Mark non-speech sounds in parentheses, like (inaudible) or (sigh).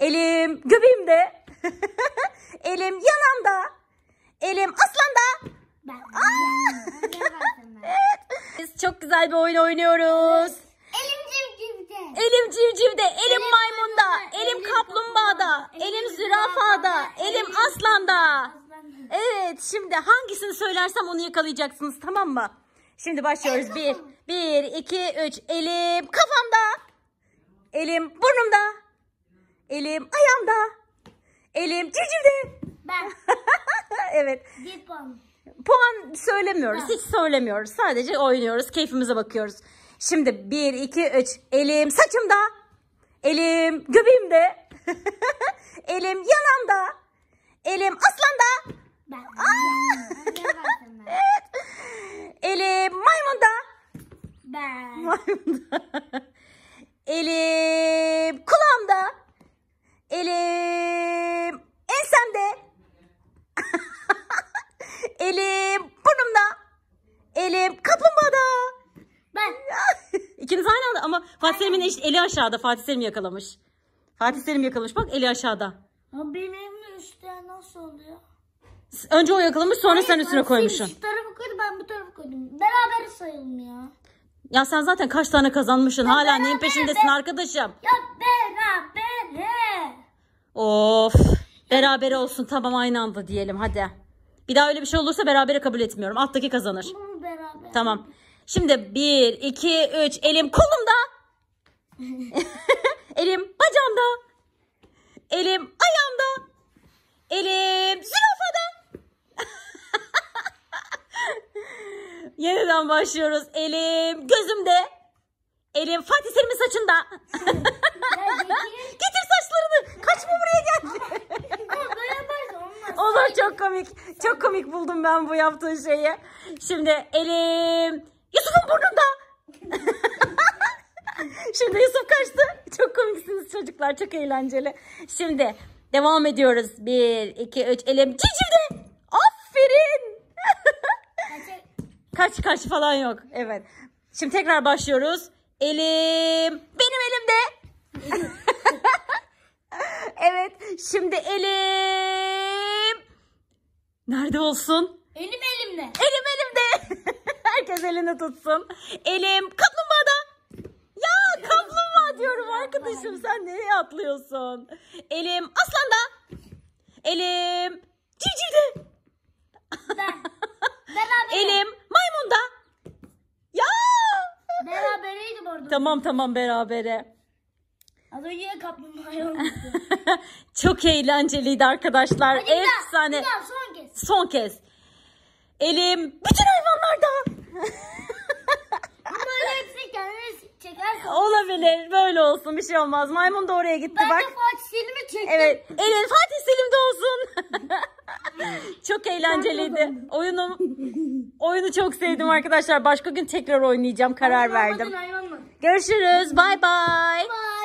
Elim göbeğimde. (laughs) elim yanamda. Elim aslanda. Ben, Biz çok güzel bir oyun oynuyoruz. Elim civcivde. Elim civcivde, elim, elim maymunda, maymunda, elim kaplumbağada, elim, zürafada, elim, elim aslanda. Evet, şimdi hangisini söylersem onu yakalayacaksınız, tamam mı? Şimdi başlıyoruz. Bir, bir, iki, üç. Elim kafamda. Elim burnumda. Elim ayağımda. Elim civcivde. Ben. (laughs) evet. Bir puan. Puan söylemiyoruz. Ben. Hiç söylemiyoruz. Sadece oynuyoruz. Keyfimize bakıyoruz. Şimdi bir, iki, üç. Elim saçımda. Elim göbeğimde. (laughs) elim yanamda. Elim aslanda. Ben. ben, (laughs) ah! Elim maymunda. Ben. Maymunda. elim Elim burnumda. Elim kapımda. Ben. (laughs) İkiniz aynı anda ama Fatih Selim'in eşit eli aşağıda. Fatih Selim yakalamış. Fatih Selim yakalamış bak eli aşağıda. Ama benim üstte nasıl oluyor? Önce o yakalamış sonra Hayır, sen üstüne Fatih koymuşsun. Şu tarafı koydum ben bu tarafı koydum. Beraber sayalım ya. Ya sen zaten kaç tane kazanmışsın ya hala neyin peşindesin be. arkadaşım? Ya beraber. Of. Beraber olsun tamam aynı anda diyelim hadi. Bir daha öyle bir şey olursa berabere kabul etmiyorum. Alttaki kazanır. Tamam. Şimdi bir, iki, üç. Elim kolumda. (laughs) elim bacağımda. Elim ayağımda. Elim zürafada. (laughs) Yeniden başlıyoruz. Elim gözümde. Elim Fatih Selim'in saçında. (laughs) komik. Çok komik buldum ben bu yaptığın şeyi. Şimdi elim Yusuf'un burnunda. (laughs) Şimdi Yusuf kaçtı. Çok komiksiniz çocuklar. Çok eğlenceli. Şimdi devam ediyoruz. Bir, iki, üç. Elim cicilde. Aferin. (laughs) kaç kaç falan yok. Evet. Şimdi tekrar başlıyoruz. Elim. Benim elimde. (laughs) evet. Şimdi elim. Nerede olsun? Elim elimde. Elim elimde. (laughs) Herkes elini tutsun. Elim kaplumbağada. Ya kaplumbağa diyorum arkadaşım sen nereye atlıyorsun? Elim aslanda. Elim civcivde. Ben. (laughs) Beraberim. Elim maymunda. Ya. Berabereydim orada. Tamam tamam berabere. Az önce kaplumbağaya olmuştu. (laughs) Çok eğlenceliydi arkadaşlar. Hadi Efsane. Bir daha, son kez. Son kez. Elim bütün hayvanlarda. Olabilir. Böyle olsun. Bir şey olmaz. Maymun da oraya gitti ben bak. Ben de Fatih Selim'i çektim. Evet. Elin Fatih Selim de olsun. (laughs) çok eğlenceliydi. Oyunu oyunu çok sevdim arkadaşlar. Başka gün tekrar oynayacağım. Karar verdim. Görüşürüz. Bay bay. bye. bye.